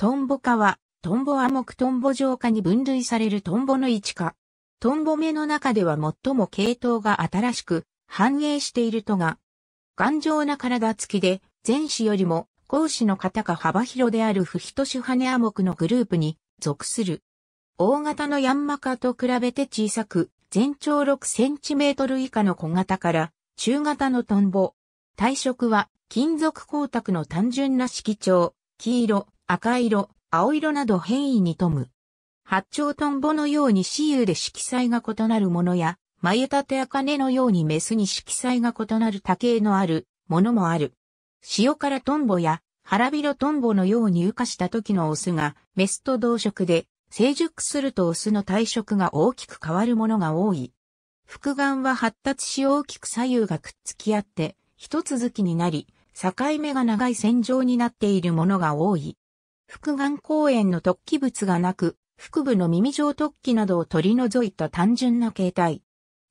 トンボ科は、トンボ亜目トンボ上科に分類されるトンボの一科。トンボ目の中では最も系統が新しく繁栄しているとが、頑丈な体つきで、前肢よりも後肢の型が幅広である不等種ア亜目のグループに属する。大型のヤンマ科と比べて小さく、全長6センチメートル以下の小型から中型のトンボ。体色は金属光沢の単純な色調、黄色、赤色、青色など変異に富む。八丁トンボのように雌雄で色彩が異なるものや、眉立て根のようにメスに色彩が異なる多形のあるものもある。塩辛トンボや腹びろトンボのように羽化した時のオスがメスと同色で、成熟するとオスの体色が大きく変わるものが多い。複眼は発達し大きく左右がくっつき合って、一続きになり、境目が長い線状になっているものが多い。複眼公園の突起物がなく、腹部の耳状突起などを取り除いた単純な形態。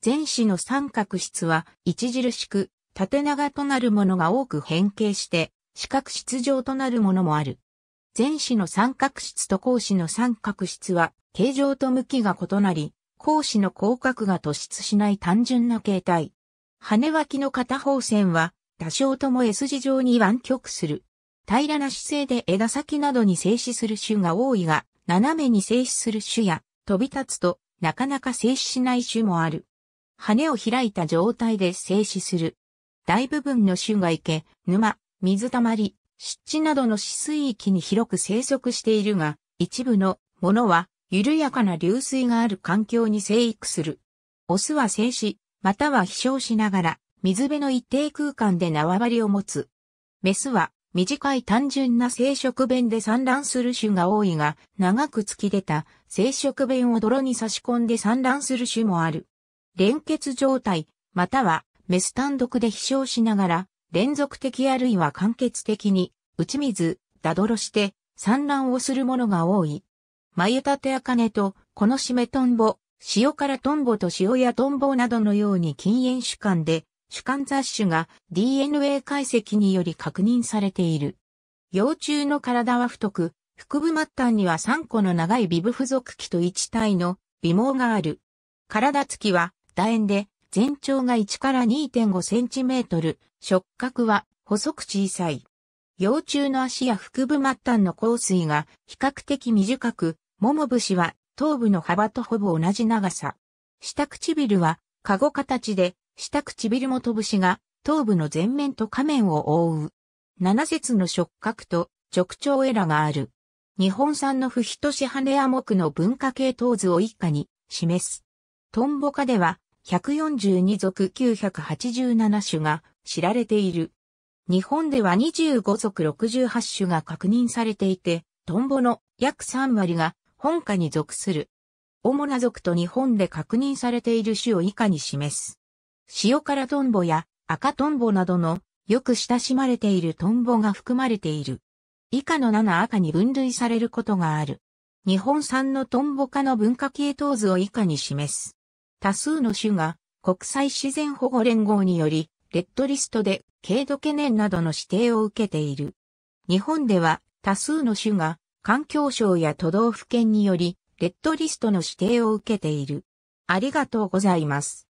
前肢の三角質は著しく縦長となるものが多く変形して四角質状となるものもある。前肢の三角質と後肢の三角質は形状と向きが異なり、後肢の広角が突出しない単純な形態。羽脇の片方線は多少とも S 字状に湾曲する。平らな姿勢で枝先などに静止する種が多いが、斜めに静止する種や、飛び立つと、なかなか静止しない種もある。羽を開いた状態で静止する。大部分の種が池、沼、水たまり、湿地などの死水域に広く生息しているが、一部のものは緩やかな流水がある環境に生育する。オスは静止、または飛翔しながら、水辺の一定空間で縄張りを持つ。メスは短い単純な生殖弁で産卵する種が多いが、長く突き出た生殖弁を泥に差し込んで産卵する種もある。連結状態、またはメス単独で飛翔しながら、連続的あるいは間欠的に、打ち水、だどろして産卵をするものが多い。眉立て茜と、このしめとんぼ、塩辛とんぼと塩やとんぼなどのように禁煙主観で、主観雑種が DNA 解析により確認されている。幼虫の体は太く、腹部末端には3個の長いビブ付属器と1体の微毛がある。体つきは楕円で全長が1から2.5センチメートル、触覚は細く小さい。幼虫の足や腹部末端の香水が比較的短く、もも節は頭部の幅とほぼ同じ長さ。下唇は、カゴ形で下唇も飛ぶしが頭部の前面と下面を覆う。七節の触覚と直腸エラがある。日本産の不比し羽ア目の文化系統図を一家に示す。トンボ科では142属987種が知られている。日本では25属68種が確認されていて、トンボの約3割が本科に属する。主な属と日本で確認されている種を以下に示す。塩辛トンボや赤トンボなどのよく親しまれているトンボが含まれている。以下の7赤に分類されることがある。日本産のトンボ科の文化系統図を以下に示す。多数の種が国際自然保護連合により、レッドリストで軽度懸念などの指定を受けている。日本では多数の種が環境省や都道府県により、レッドリストの指定を受けている。ありがとうございます。